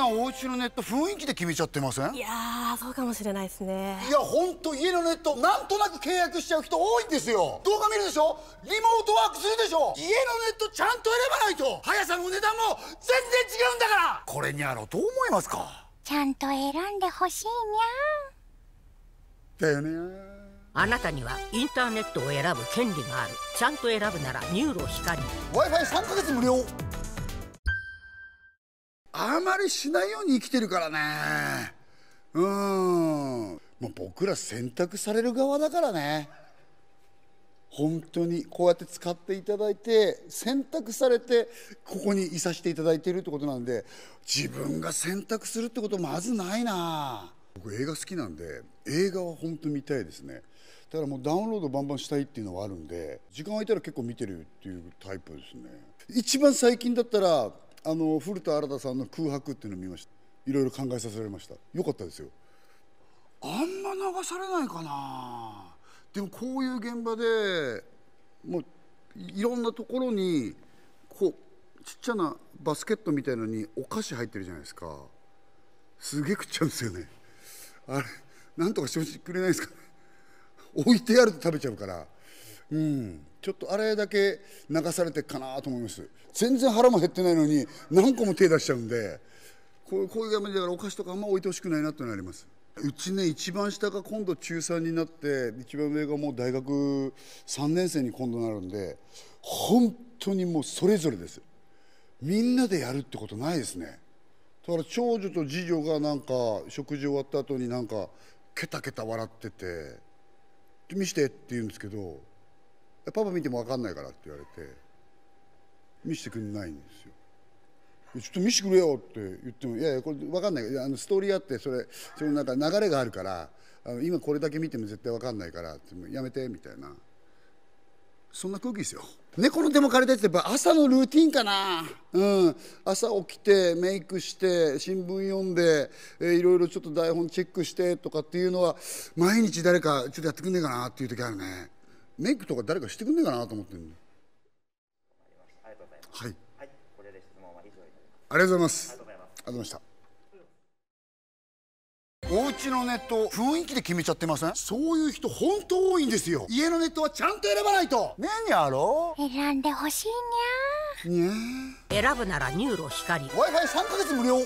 なお家のネット雰囲気で決めちゃってませんいやそうかもしれないですねいや本当家のネットなんとなく契約しちゃう人多いんですよ動画見るでしょリモートワークするでしょ家のネットちゃんと選ばないと速さも値段も全然違うんだからこれにあろうどう思いますかちゃんと選んでほしいにゃだよねあなたにはインターネットを選ぶ権利があるちゃんと選ぶならニューロ光 w i f i 3ヶ月無料あまりしないように生きてるからねうんもう僕ら選択される側だからね本当にこうやって使っていただいて選択されてここにいさせていただいているってことなんで自分が選択するってことまずないな僕映画好きなんで映画は本当見たいですねだからもうダウンロードバンバンしたいっていうのはあるんで時間空いたら結構見てるっていうタイプですね一番最近だったらあの古田新太さんの空白っていうのを見ましたいろいろ考えさせられましたよかったですよあんま流されないかなでもこういう現場でもういろんなところにこうちっちゃなバスケットみたいのにお菓子入ってるじゃないですかすげえ食っちゃうんですよねあれなんとかしてくれないですか置いてあると食べちゃうからうんちょっとあれだけ流されてかなと思います全然腹も減ってないのに何個も手出しちゃうんでこういういうだからお菓子とかあんま置いてほしくないなってなりますうちね一番下が今度中3になって一番上がもう大学3年生に今度なるんで本当にもうそれぞれですみんなでやるってことないですねだから長女と次女がなんか食事終わった後になんかケタケタ笑ってて「見して」って言うんですけどパパ見ても分かんないからって言われて見せてくれないんですよちょっと見せてくれよって言ってもいやいやこれ分かんないあのストーリーあってそれそのなんか流れがあるからあの今これだけ見ても絶対分かんないからってやめてみたいなそんな空気ですよ猫の手も借りてってやっぱ朝のルーティンかなうん朝起きてメイクして新聞読んで、えいろいろちょっと台本チェックしてとかっていうのは毎日誰かちょっとやってくんねえかなっていう時あるねメイクとか誰かしてくんねえかなと思ってるはい、はい、これで質問は以上にありがとうございますありがとうございましたお家のネット雰囲気で決めちゃってませんそういう人本当多いんですよ家のネットはちゃんと選ばないとねえにゃろ選んでほしいにゃにゃ選ぶならニューロ光 w i f i 3ヶ月無料